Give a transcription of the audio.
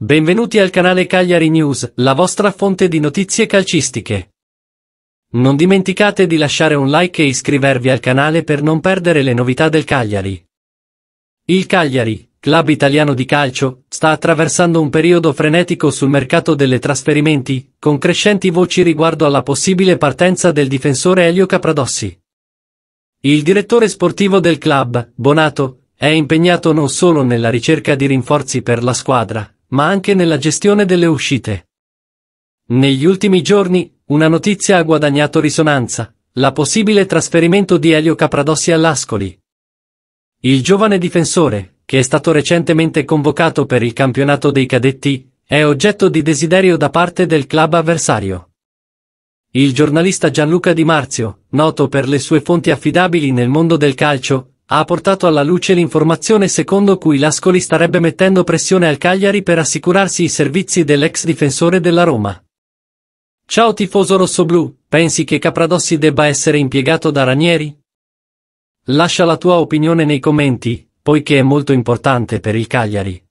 Benvenuti al canale Cagliari News, la vostra fonte di notizie calcistiche. Non dimenticate di lasciare un like e iscrivervi al canale per non perdere le novità del Cagliari. Il Cagliari, club italiano di calcio, sta attraversando un periodo frenetico sul mercato delle trasferimenti, con crescenti voci riguardo alla possibile partenza del difensore Elio Capradossi. Il direttore sportivo del club, Bonato, è impegnato non solo nella ricerca di rinforzi per la squadra, ma anche nella gestione delle uscite. Negli ultimi giorni, una notizia ha guadagnato risonanza, la possibile trasferimento di Elio Capradossi all'Ascoli. Il giovane difensore, che è stato recentemente convocato per il campionato dei cadetti, è oggetto di desiderio da parte del club avversario. Il giornalista Gianluca Di Marzio, noto per le sue fonti affidabili nel mondo del calcio, ha portato alla luce l'informazione secondo cui l'Ascoli starebbe mettendo pressione al Cagliari per assicurarsi i servizi dell'ex difensore della Roma. Ciao tifoso rossoblù, pensi che Capradossi debba essere impiegato da Ranieri? Lascia la tua opinione nei commenti, poiché è molto importante per il Cagliari.